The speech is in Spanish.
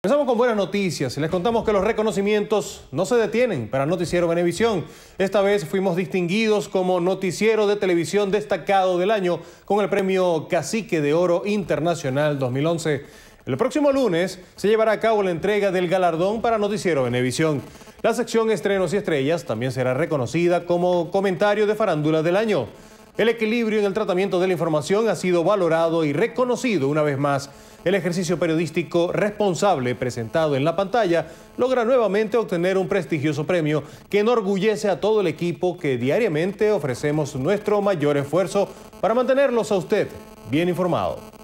Empezamos con buenas noticias. Les contamos que los reconocimientos no se detienen para Noticiero Venevisión. Esta vez fuimos distinguidos como Noticiero de Televisión Destacado del Año con el Premio Cacique de Oro Internacional 2011. El próximo lunes se llevará a cabo la entrega del galardón para Noticiero Venevisión. La sección Estrenos y Estrellas también será reconocida como Comentario de Farándula del Año. El equilibrio en el tratamiento de la información ha sido valorado y reconocido una vez más. El ejercicio periodístico responsable presentado en la pantalla logra nuevamente obtener un prestigioso premio que enorgullece a todo el equipo que diariamente ofrecemos nuestro mayor esfuerzo para mantenerlos a usted bien informado.